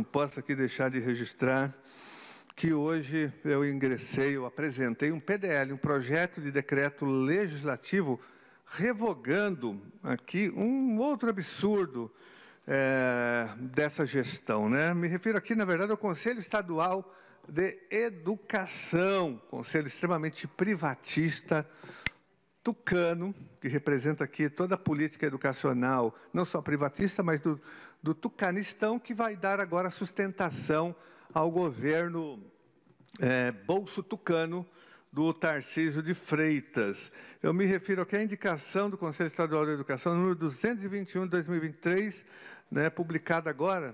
não posso aqui deixar de registrar que hoje eu ingressei, eu apresentei um PDL, um projeto de decreto legislativo revogando aqui um outro absurdo é, dessa gestão. Né? Me refiro aqui, na verdade, ao Conselho Estadual de Educação, conselho extremamente privatista, tucano, que representa aqui toda a política educacional, não só privatista, mas do, do tucanistão, que vai dar agora sustentação ao governo é, Bolso Tucano, do Tarcísio de Freitas. Eu me refiro aqui à indicação do Conselho Estadual de Educação, número 221 de 2023, né, publicada agora,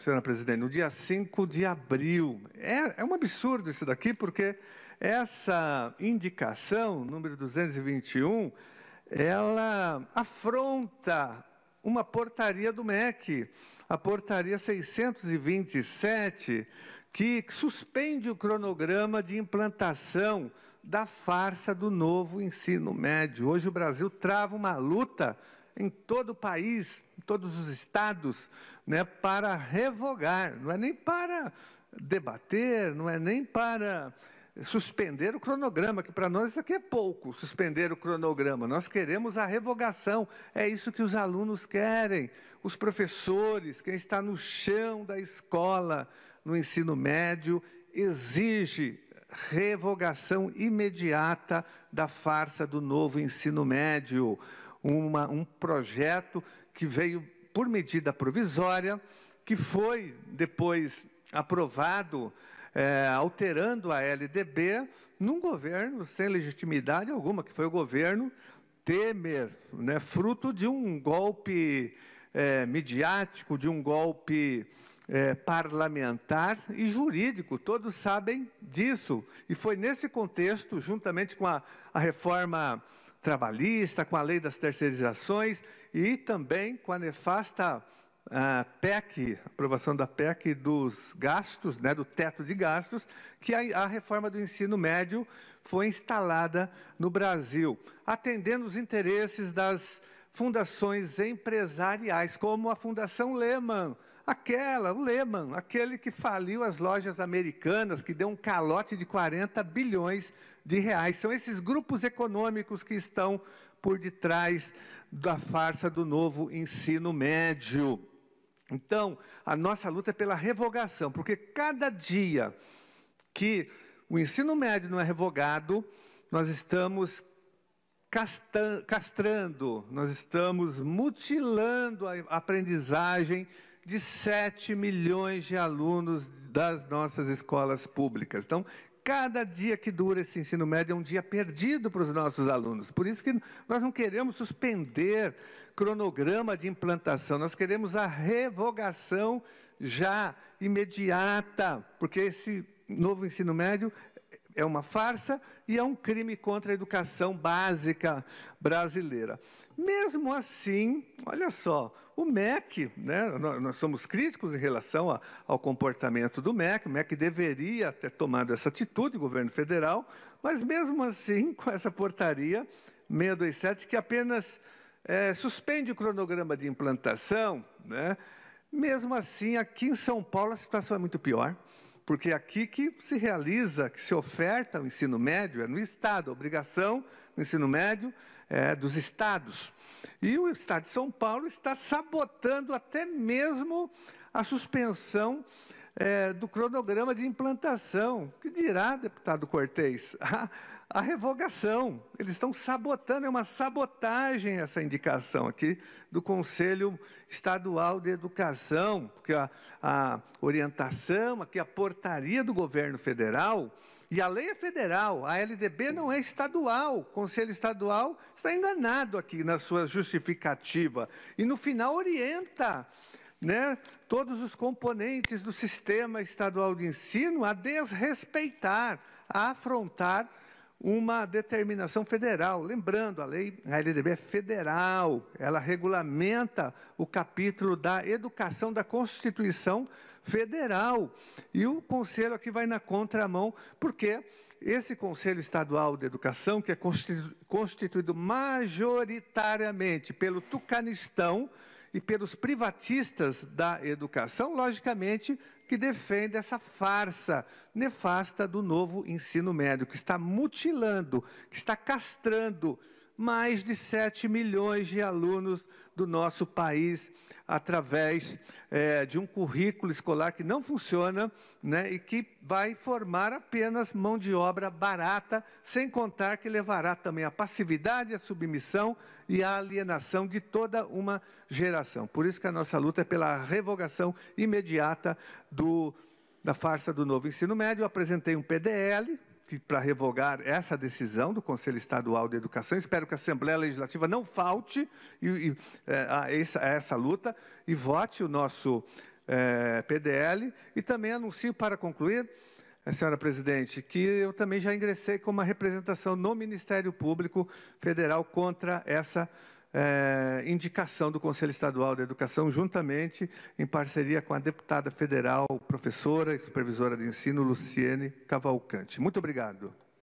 senhora presidente, no dia 5 de abril. É, é um absurdo isso daqui, porque essa indicação, número 221, ela afronta uma portaria do MEC, a portaria 627, que suspende o cronograma de implantação da farsa do novo ensino médio. Hoje o Brasil trava uma luta em todo o país, em todos os estados, né, para revogar, não é nem para debater, não é nem para suspender o cronograma, que para nós isso aqui é pouco, suspender o cronograma. Nós queremos a revogação, é isso que os alunos querem, os professores, quem está no chão da escola, no ensino médio, exige revogação imediata da farsa do novo ensino médio. Uma, um projeto que veio por medida provisória, que foi depois aprovado é, alterando a LDB num governo sem legitimidade alguma, que foi o governo Temer, né, fruto de um golpe é, midiático, de um golpe é, parlamentar e jurídico, todos sabem disso. E foi nesse contexto, juntamente com a, a reforma trabalhista, com a lei das terceirizações e também com a nefasta a PEC, aprovação da PEC dos gastos, né, do teto de gastos, que a, a reforma do ensino médio foi instalada no Brasil, atendendo os interesses das fundações empresariais, como a Fundação Lehman, aquela, o Lehman, aquele que faliu as lojas americanas, que deu um calote de 40 bilhões de reais. São esses grupos econômicos que estão por detrás da farsa do novo ensino médio. Então, a nossa luta é pela revogação, porque cada dia que o ensino médio não é revogado, nós estamos castrando, nós estamos mutilando a aprendizagem de 7 milhões de alunos das nossas escolas públicas. Então, cada dia que dura esse ensino médio é um dia perdido para os nossos alunos. Por isso que nós não queremos suspender cronograma de implantação, nós queremos a revogação já imediata, porque esse novo ensino médio é uma farsa e é um crime contra a educação básica brasileira. Mesmo assim, olha só, o MEC, né, nós somos críticos em relação a, ao comportamento do MEC, o MEC deveria ter tomado essa atitude, o governo federal, mas mesmo assim, com essa portaria 627, que apenas é, suspende o cronograma de implantação, né, mesmo assim, aqui em São Paulo a situação é muito pior porque aqui que se realiza, que se oferta o ensino médio, é no Estado, a obrigação do ensino médio é dos Estados. E o Estado de São Paulo está sabotando até mesmo a suspensão é, do cronograma de implantação. Que dirá, deputado Cortez? A, a revogação. Eles estão sabotando, é uma sabotagem essa indicação aqui do Conselho Estadual de Educação, porque a, a orientação, aqui a portaria do governo federal. E a lei é federal, a LDB não é estadual. O Conselho Estadual está enganado aqui na sua justificativa. E no final orienta né, todos os componentes do sistema estadual de ensino a desrespeitar, a afrontar uma determinação federal. Lembrando, a lei, a LDB é federal, ela regulamenta o capítulo da educação da Constituição Federal. E o conselho aqui vai na contramão, porque esse Conselho Estadual de Educação, que é constituído majoritariamente pelo Tucanistão, e pelos privatistas da educação, logicamente, que defende essa farsa nefasta do novo ensino médio, que está mutilando, que está castrando mais de 7 milhões de alunos do nosso país através é, de um currículo escolar que não funciona né, e que vai formar apenas mão de obra barata, sem contar que levará também à passividade, à submissão e à alienação de toda uma geração. Por isso que a nossa luta é pela revogação imediata do, da farsa do novo ensino médio. Eu apresentei um PDL, para revogar essa decisão do Conselho Estadual de Educação. Espero que a Assembleia Legislativa não falte e, e, é, a, essa, a, essa, luta e vote o nosso é, PDL. E também anuncio, para concluir, é, senhora presidente, que eu também já ingressei com uma representação no Ministério Público Federal contra essa decisão é, indicação do Conselho Estadual da Educação, juntamente em parceria com a deputada federal, professora e supervisora de ensino, Luciene Cavalcante. Muito obrigado.